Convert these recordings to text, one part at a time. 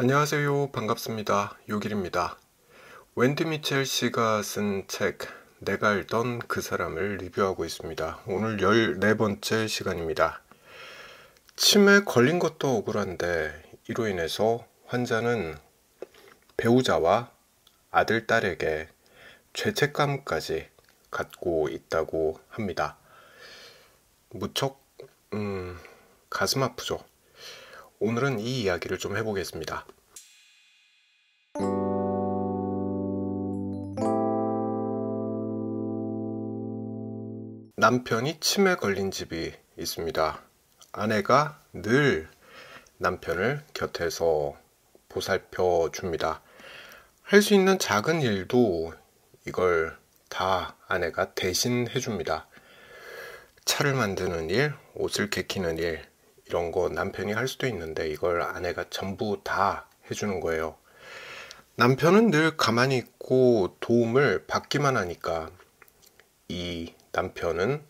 안녕하세요. 반갑습니다. 요길입니다. 웬디 미첼 씨가 쓴 책, 내가 알던 그 사람을 리뷰하고 있습니다. 오늘 14번째 시간입니다. 치매 걸린 것도 억울한데, 이로 인해서 환자는 배우자와 아들, 딸에게 죄책감까지 갖고 있다고 합니다. 무척, 음, 가슴 아프죠. 오늘은 이 이야기를 좀 해보겠습니다. 남편이 치매 걸린 집이 있습니다. 아내가 늘 남편을 곁에서 보살펴 줍니다. 할 수 있는 작은 일도 이걸 다 아내가 대신 해줍니다. 차를 만드는 일, 옷을 개키는 일, 이런 거 남편이 할 수도 있는데 이걸 아내가 전부 다 해주는 거예요. 남편은 늘 가만히 있고 도움을 받기만 하니까 이 남편은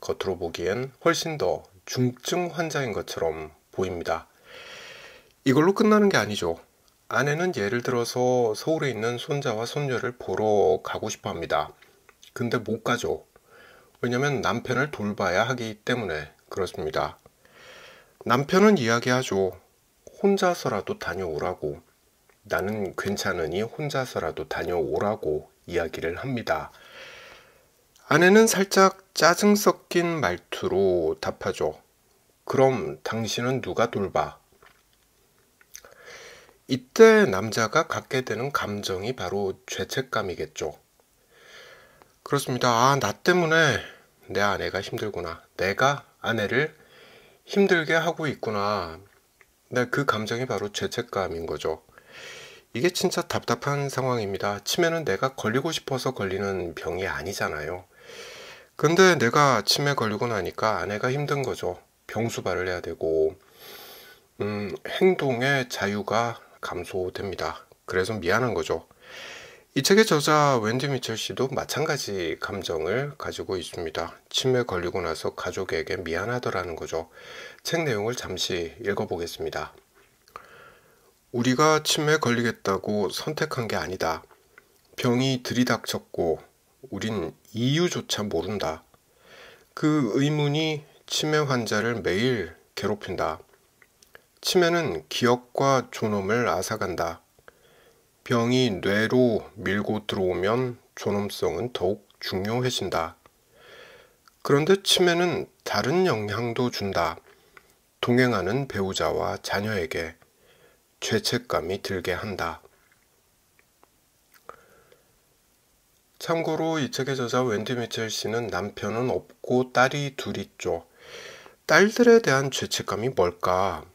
겉으로 보기엔 훨씬 더 중증 환자인 것처럼 보입니다. 이걸로 끝나는 게 아니죠. 아내는 예를 들어서 서울에 있는 손자와 손녀를 보러 가고 싶어 합니다. 근데 못 가죠. 왜냐면 남편을 돌봐야 하기 때문에 그렇습니다. 남편은 이야기하죠. 혼자서라도 다녀오라고. 나는 괜찮으니 혼자서라도 다녀오라고 이야기를 합니다. 아내는 살짝 짜증 섞인 말투로 답하죠. 그럼 당신은 누가 돌봐? 이때 남자가 갖게 되는 감정이 바로 죄책감이겠죠. 그렇습니다. 아, 나 때문에 내 아내가 힘들구나. 내가 아내를 힘들게 하고 있구나. 근그 네, 감정이 바로 죄책감인 거죠. 이게 진짜 답답한 상황입니다. 치매는 내가 걸리고 싶어서 걸리는 병이 아니잖아요. 근데 내가 치매 걸리고 나니까 아내가 힘든 거죠. 병수발을 해야 되고, 음, 행동의 자유가 감소됩니다. 그래서 미안한 거죠. 이 책의 저자 웬디 미철 씨도 마찬가지 감정을 가지고 있습니다. 치매 걸리고 나서 가족에게 미안하더라는 거죠. 책 내용을 잠시 읽어보겠습니다. 우리가 치매 걸리겠다고 선택한 게 아니다. 병이 들이닥쳤고 우린 이유조차 모른다. 그 의문이 치매 환자를 매일 괴롭힌다. 치매는 기억과 존엄을 앗아간다. 병이 뇌로 밀고 들어오면 존엄성은 더욱 중요해진다. 그런데 치매는 다른 영향도 준다. 동행하는 배우자와 자녀에게 죄책감이 들게 한다. 참고로 이 책의 저자 웬디 미첼 씨는 남편은 없고 딸이 둘 있죠. 딸들에 대한 죄책감이 뭘까?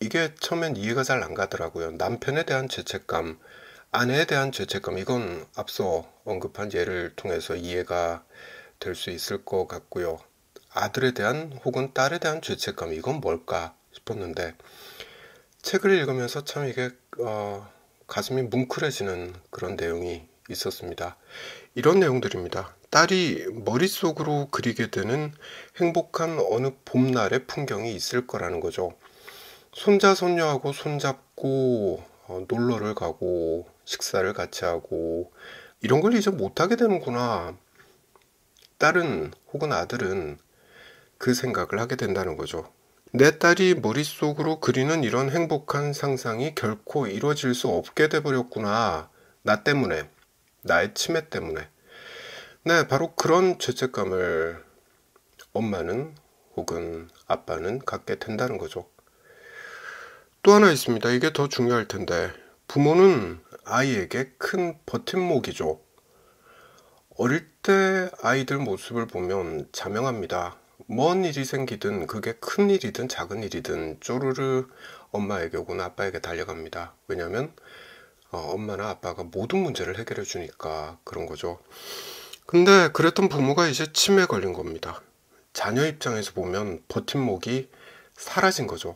이게 처음엔 이해가 잘 안 가더라고요. 남편에 대한 죄책감, 아내에 대한 죄책감, 이건 앞서 언급한 예를 통해서 이해가 될 수 있을 것 같고요. 아들에 대한 혹은 딸에 대한 죄책감, 이건 뭘까 싶었는데, 책을 읽으면서 참 이게, 어, 가슴이 뭉클해지는 그런 내용이 있었습니다. 이런 내용들입니다. 딸이 머릿속으로 그리게 되는 행복한 어느 봄날의 풍경이 있을 거라는 거죠. 손자 손녀하고 손잡고 어, 놀러를 가고 식사를 같이 하고 이런 걸 이제 못하게 되는구나. 딸은 혹은 아들은 그 생각을 하게 된다는 거죠. 내 딸이 머릿속으로 그리는 이런 행복한 상상이 결코 이루어질 수 없게 돼버렸구나. 나 때문에. 나의 치매 때문에. 네, 바로 그런 죄책감을 엄마는 혹은 아빠는 갖게 된다는 거죠. 또 하나 있습니다. 이게 더 중요할 텐데 부모는 아이에게 큰 버팀목이죠. 어릴 때 아이들 모습을 보면 자명합니다. 뭔 일이 생기든 그게 큰 일이든 작은 일이든 쪼르르 엄마에게 오거나 아빠에게 달려갑니다. 왜냐하면 어, 엄마나 아빠가 모든 문제를 해결해 주니까 그런 거죠. 근데 그랬던 부모가 이제 치매 걸린 겁니다. 자녀 입장에서 보면 버팀목이 사라진 거죠.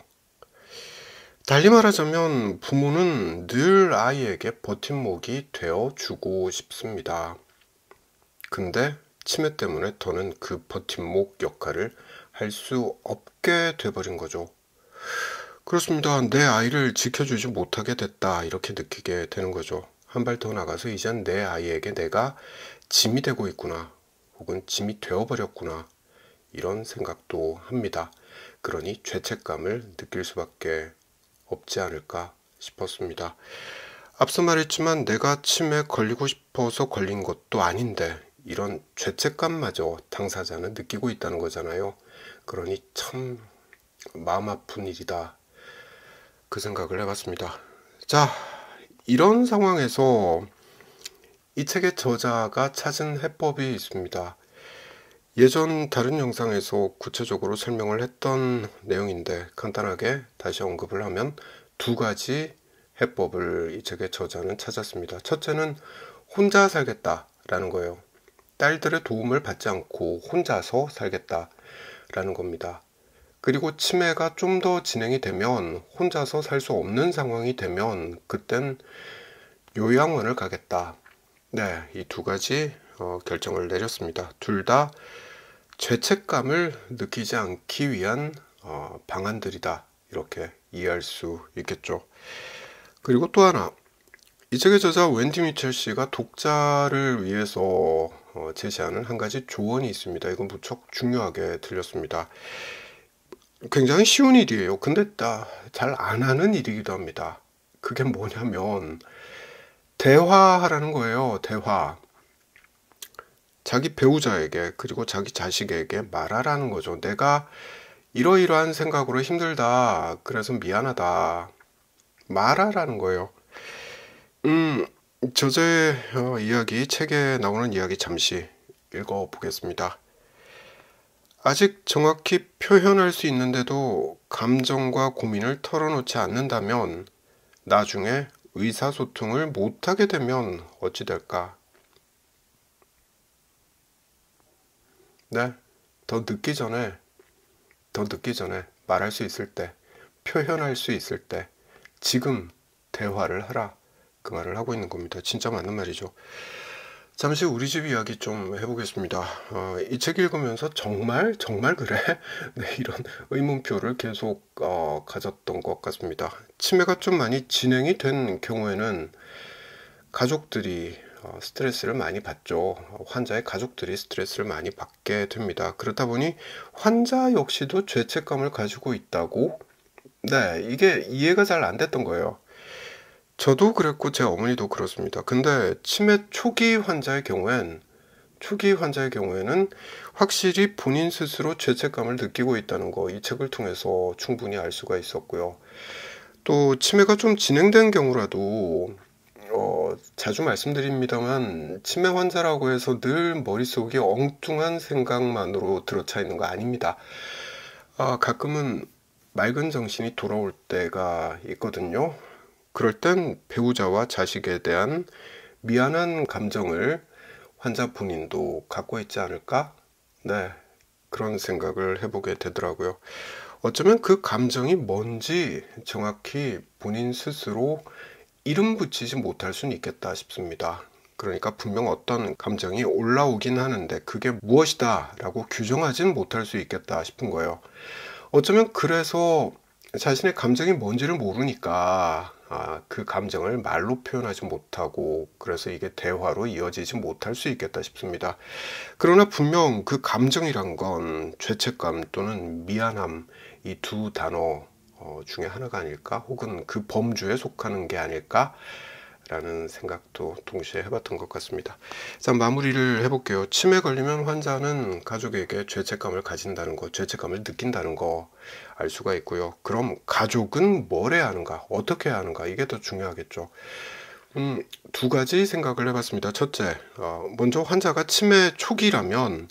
달리 말하자면 부모는 늘 아이에게 버팀목이 되어 주고 싶습니다. 근데 치매 때문에 더는 그 버팀목 역할을 할 수 없게 돼버린 거죠. 그렇습니다. 내 아이를 지켜주지 못하게 됐다. 이렇게 느끼게 되는 거죠. 한 발 더 나가서 이젠 내 아이에게 내가 짐이 되고 있구나. 혹은 짐이 되어버렸구나. 이런 생각도 합니다. 그러니 죄책감을 느낄 수밖에 없지 않을까 싶었습니다. 앞서 말했지만 내가 치매 걸리고 싶어서 걸린 것도 아닌데 이런 죄책감마저 당사자는 느끼고 있다는 거잖아요. 그러니 참 마음 아픈 일이다. 그 생각을 해봤습니다. 자, 이런 상황에서 이 책의 저자가 찾은 해법이 있습니다. 예전 다른 영상에서 구체적으로 설명을 했던 내용인데 간단하게 다시 언급을 하면 두 가지 해법을 이 책의 저자는 찾았습니다. 첫째는 혼자 살겠다라는 거예요. 딸들의 도움을 받지 않고 혼자서 살겠다라는 겁니다. 그리고 치매가 좀 더 진행이 되면 혼자서 살 수 없는 상황이 되면 그땐 요양원을 가겠다. 네, 이 두 가지 어, 결정을 내렸습니다. 둘 다 죄책감을 느끼지 않기 위한 어, 방안들이다. 이렇게 이해할 수 있겠죠. 그리고 또 하나, 이 책의 저자 웬디 미첼 씨가 독자를 위해서 어, 제시하는 한 가지 조언이 있습니다. 이건 무척 중요하게 들렸습니다. 굉장히 쉬운 일이에요. 근데 잘안 하는 일이기도 합니다. 그게 뭐냐면, 대화하라는 거예요. 대화. 자기 배우자에게 그리고 자기 자식에게 말하라는 거죠. 내가 이러이러한 생각으로 힘들다. 그래서 미안하다. 말하라는 거예요. 음, 저제 어, 이야기, 책에 나오는 이야기 잠시 읽어보겠습니다. 아직 정확히 표현할 수 있는데도 감정과 고민을 털어놓지 않는다면 나중에 의사소통을 못하게 되면 어찌 될까? 네. 더 늦기 전에, 더 늦기 전에 말할 수 있을 때, 표현할 수 있을 때, 지금 대화를 하라. 그 말을 하고 있는 겁니다. 진짜 맞는 말이죠. 잠시 우리 집 이야기 좀 해보겠습니다. 어, 이책 읽으면서 정말 정말 그래? 네, 이런 의문표를 계속 어, 가졌던 것 같습니다. 치매가 좀 많이 진행이 된 경우에는 가족들이 어, 스트레스를 많이 받죠. 환자의 가족들이 스트레스를 많이 받게 됩니다. 그렇다 보니 환자 역시도 죄책감을 가지고 있다고 네, 이게 이해가 잘 안 됐던 거예요. 저도 그랬고 제 어머니도 그렇습니다. 근데 치매 초기 환자의 경우엔 초기 환자의 경우에는 확실히 본인 스스로 죄책감을 느끼고 있다는 거 이 책을 통해서 충분히 알 수가 있었고요. 또 치매가 좀 진행된 경우라도 자주 말씀드립니다만 치매 환자라고 해서 늘 머릿속이 엉뚱한 생각만으로 들어차 있는 거 아닙니다. 아, 가끔은 맑은 정신이 돌아올 때가 있거든요. 그럴 땐 배우자와 자식에 대한 미안한 감정을 환자 본인도 갖고 있지 않을까? 네. 그런 생각을 해보게 되더라고요. 어쩌면 그 감정이 뭔지 정확히 본인 스스로 이름 붙이지 못할 수는 있겠다 싶습니다. 그러니까 분명 어떤 감정이 올라오긴 하는데 그게 무엇이다 라고 규정하진 못할 수 있겠다 싶은 거예요. 어쩌면 그래서 자신의 감정이 뭔지를 모르니까 아, 그 감정을 말로 표현하지 못하고 그래서 이게 대화로 이어지지 못할 수 있겠다 싶습니다. 그러나 분명 그 감정이란 건 죄책감 또는 미안함 이 두 단어 어, 중에 하나가 아닐까 혹은 그 범주에 속하는 게 아닐까 라는 생각도 동시에 해봤던 것 같습니다. 일단 마무리를 해볼게요. 치매 걸리면 환자는 가족에게 죄책감을 가진다는 것, 죄책감을 느낀다는 거 알 수가 있고요. 그럼 가족은 뭘 해야 하는가, 어떻게 해야 하는가 이게 더 중요하겠죠. 음, 두 가지 생각을 해봤습니다. 첫째, 어, 먼저 환자가 치매 초기라면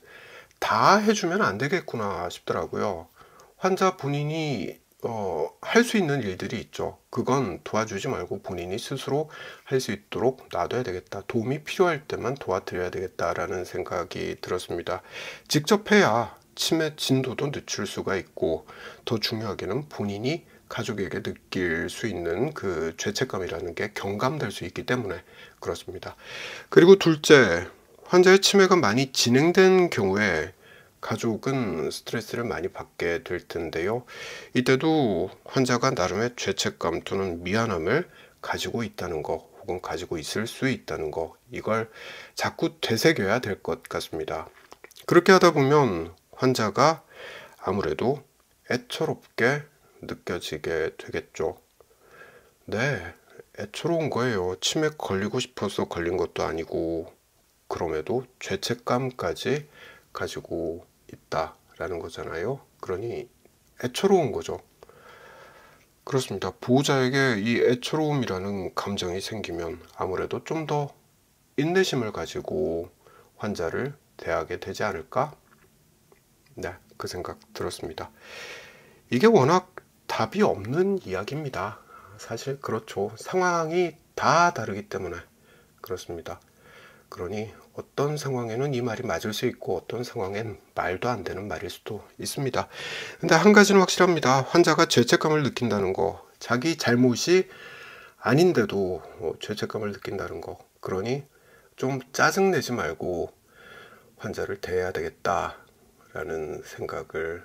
다 해주면 안 되겠구나 싶더라고요. 환자 본인이 어, 할 수 있는 일들이 있죠. 그건 도와주지 말고 본인이 스스로 할 수 있도록 놔둬야 되겠다. 도움이 필요할 때만 도와드려야 되겠다라는 생각이 들었습니다. 직접 해야 치매 진도도 늦출 수가 있고 더 중요하게는 본인이 가족에게 느낄 수 있는 그 죄책감이라는 게 경감될 수 있기 때문에 그렇습니다. 그리고 둘째, 환자의 치매가 많이 진행된 경우에 가족은 스트레스를 많이 받게 될 텐데요. 이때도 환자가 나름의 죄책감 또는 미안함을 가지고 있다는 것 혹은 가지고 있을 수 있다는 것 이걸 자꾸 되새겨야 될 것 같습니다. 그렇게 하다 보면 환자가 아무래도 애처롭게 느껴지게 되겠죠. 네, 애처로운 거예요. 치매 걸리고 싶어서 걸린 것도 아니고 그럼에도 죄책감까지 가지고 있다라는 거잖아요. 그러니 애처로운 거죠. 그렇습니다. 보호자에게 이 애처로움이라는 감정이 생기면 아무래도 좀 더 인내심을 가지고 환자를 대하게 되지 않을까? 네, 그 생각 들었습니다. 이게 워낙 답이 없는 이야기입니다. 사실 그렇죠. 상황이 다 다르기 때문에 그렇습니다. 그러니 어떤 상황에는 이 말이 맞을 수 있고 어떤 상황엔 말도 안 되는 말일 수도 있습니다. 근데 한 가지는 확실합니다. 환자가 죄책감을 느낀다는 거, 자기 잘못이 아닌데도 어, 죄책감을 느낀다는 거. 그러니 좀 짜증내지 말고 환자를 대해야 되겠다라는 생각을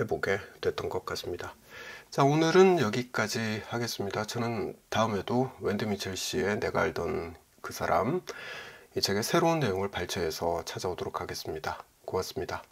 해보게 됐던 것 같습니다. 자, 오늘은 여기까지 하겠습니다. 저는 다음에도 웬드 미첼 씨의 내가 알던 그 사람 이 책의 새로운 내용을 발췌해서 찾아오도록 하겠습니다. 고맙습니다.